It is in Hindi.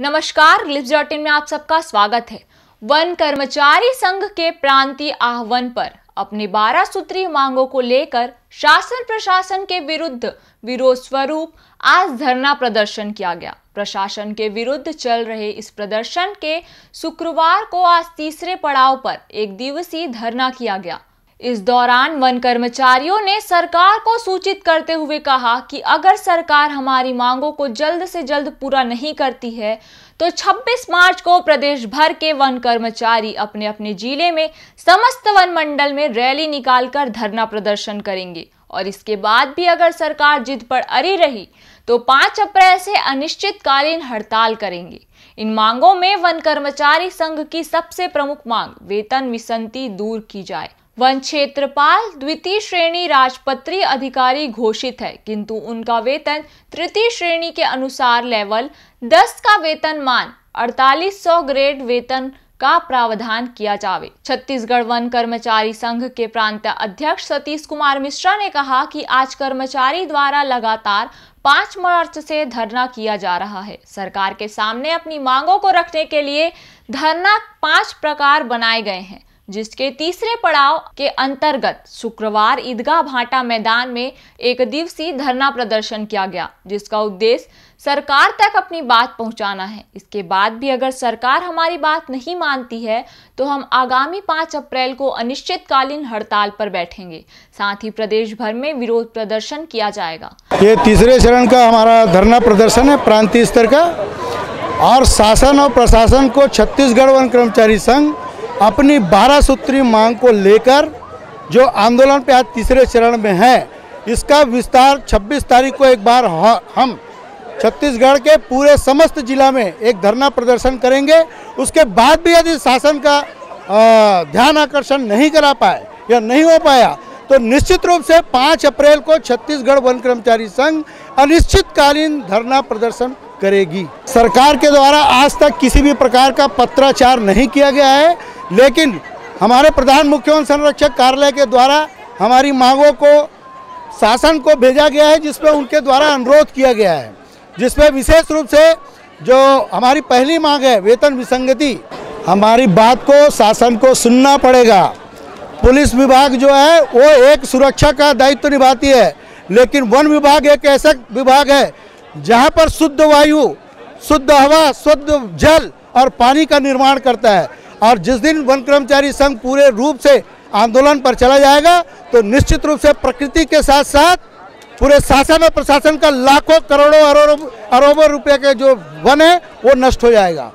नमस्कार लिप्स डॉट इन में आप सबका स्वागत है वन कर्मचारी संघ के प्रांतीय आह्वान पर अपनी बारह सूत्री मांगों को लेकर शासन प्रशासन के विरुद्ध विरोध स्वरूप आज धरना प्रदर्शन किया गया प्रशासन के विरुद्ध चल रहे इस प्रदर्शन के शुक्रवार को आज तीसरे पड़ाव पर एक दिवसीय धरना किया गया इस दौरान वन कर्मचारियों ने सरकार को सूचित करते हुए कहा कि अगर सरकार हमारी मांगों को जल्द से जल्द पूरा नहीं करती है तो 26 मार्च को प्रदेश भर के वन कर्मचारी अपने अपने जिले में समस्त वन मंडल में रैली निकालकर धरना प्रदर्शन करेंगे और इसके बाद भी अगर सरकार जिद पर अड़ी रही तो 5 अप्रैल से अनिश्चितकालीन हड़ताल करेंगे इन मांगों में वन कर्मचारी संघ की सबसे प्रमुख मांग वेतन विसंति दूर की जाए वन क्षेत्रपाल द्वितीय श्रेणी राजपत्रीय अधिकारी घोषित है किंतु उनका वेतन तृतीय श्रेणी के अनुसार लेवल 10 का वेतन मान अड़तालीस सौ ग्रेड वेतन का प्रावधान किया जावे छत्तीसगढ़ वन कर्मचारी संघ के प्रांत अध्यक्ष सतीश कुमार मिश्रा ने कहा कि आज कर्मचारी द्वारा लगातार पाँच मार्च से धरना किया जा रहा है सरकार के सामने अपनी मांगों को रखने के लिए धरना पांच प्रकार बनाए गए हैं जिसके तीसरे पड़ाव के अंतर्गत शुक्रवार ईदगाह भाटा मैदान में एक दिवसीय धरना प्रदर्शन किया गया जिसका उद्देश्य सरकार तक अपनी बात पहुंचाना है इसके बाद भी अगर सरकार हमारी बात नहीं मानती है तो हम आगामी 5 अप्रैल को अनिश्चितकालीन हड़ताल पर बैठेंगे साथ ही प्रदेश भर में विरोध प्रदर्शन किया जाएगा ये तीसरे चरण का हमारा धरना प्रदर्शन है प्रांतीय स्तर का और शासन और प्रशासन को छत्तीसगढ़ वन कर्मचारी संघ अपनी बारह सूत्री मांग को लेकर जो आंदोलन पे आज तीसरे चरण में है इसका विस्तार 26 तारीख को एक बार हम छत्तीसगढ़ के पूरे समस्त जिला में एक धरना प्रदर्शन करेंगे उसके बाद भी यदि शासन का ध्यान आकर्षण नहीं करा पाए या नहीं हो पाया तो निश्चित रूप से 5 अप्रैल को छत्तीसगढ़ वन कर्मचारी संघ अनिश्चितकालीन धरना प्रदर्शन करेगी सरकार के द्वारा आज तक किसी भी प्रकार का पत्राचार नहीं किया गया है लेकिन हमारे प्रधान मुख्य वन संरक्षक कार्यालय के द्वारा हमारी मांगों को शासन को भेजा गया है जिसमें उनके द्वारा अनुरोध किया गया है जिसमें विशेष रूप से जो हमारी पहली मांग है वेतन विसंगति हमारी बात को शासन को सुनना पड़ेगा पुलिस विभाग जो है वो एक सुरक्षा का दायित्व तो निभाती है लेकिन वन विभाग एक ऐसा विभाग है जहाँ पर शुद्ध वायु शुद्ध हवा शुद्ध जल और पानी का निर्माण करता है और जिस दिन वन कर्मचारी संघ पूरे रूप से आंदोलन पर चला जाएगा तो निश्चित रूप से प्रकृति के साथ साथ पूरे शासन और प्रशासन का लाखों करोड़ों अरबों रुपए के जो वन है वो नष्ट हो जाएगा